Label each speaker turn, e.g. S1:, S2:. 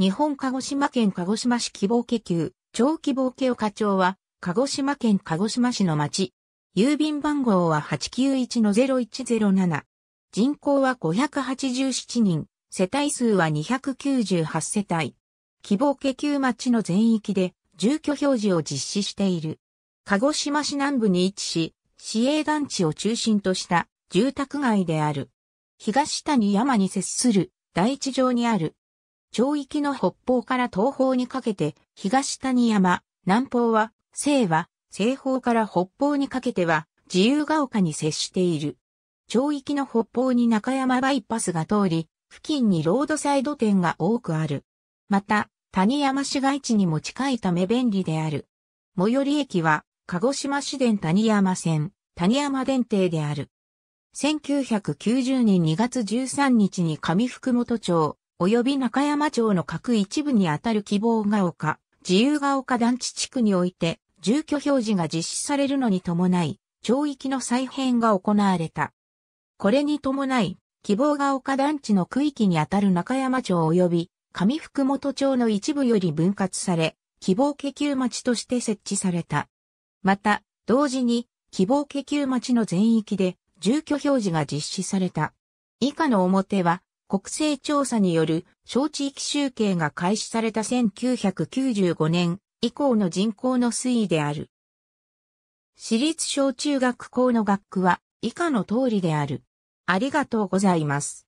S1: 日本鹿児島県鹿児島市希望家級、長希望家を課長は、鹿児島県鹿児島市の町。郵便番号は891-0107。人口は587人、世帯数は298世帯。希望家級町の全域で住居表示を実施している。鹿児島市南部に位置し、市営団地を中心とした住宅街である。東谷山に接する第一条にある町域の北方から東方にかけて、東谷山、南方は、西は、西方から北方にかけては、自由が丘に接している。町域の北方に中山バイパスが通り、付近にロードサイド店が多くある。また、谷山市街地にも近いため便利である。最寄り駅は、鹿児島市電谷山線、谷山電停である。1990年2月13日に上福本町、及び中山町の各一部にあたる希望が丘、自由が丘団地地区において、住居表示が実施されるのに伴い、町域の再編が行われた。これに伴い、希望が丘団地の区域にあたる中山町及び上福本町の一部より分割され、希望家旧町として設置された。また、同時に、希望家旧町の全域で住居表示が実施された。以下の表は、国勢調査による小地域集計が開始された1995年以降の人口の推移である。私立小中学校の学区は以下の通りである。ありがとうございます。